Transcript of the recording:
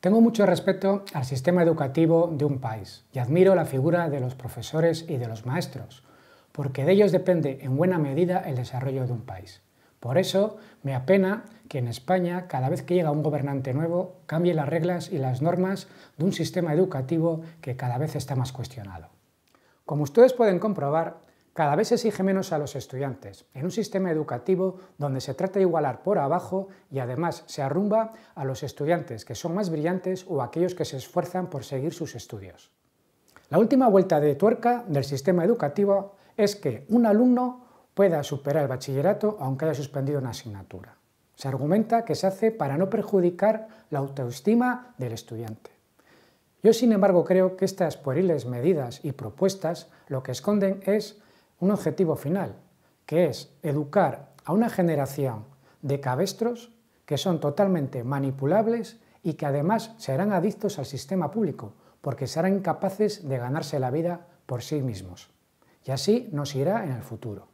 Tengo mucho respeto al sistema educativo de un país y admiro la figura de los profesores y de los maestros, porque de ellos depende en buena medida el desarrollo de un país. Por eso me apena que en España, cada vez que llega un gobernante nuevo, cambie las reglas y las normas de un sistema educativo que cada vez está más cuestionado. Como ustedes pueden comprobar, cada vez se exige menos a los estudiantes, en un sistema educativo donde se trata de igualar por abajo y además se arrumba a los estudiantes que son más brillantes o aquellos que se esfuerzan por seguir sus estudios. La última vuelta de tuerca del sistema educativo es que un alumno pueda superar el bachillerato aunque haya suspendido una asignatura. Se argumenta que se hace para no perjudicar la autoestima del estudiante. Yo, sin embargo, creo que estas pueriles medidas y propuestas lo que esconden es un objetivo final, que es educar a una generación de cabestros que son totalmente manipulables y que además serán adictos al sistema público, porque serán incapaces de ganarse la vida por sí mismos. Y así nos irá en el futuro.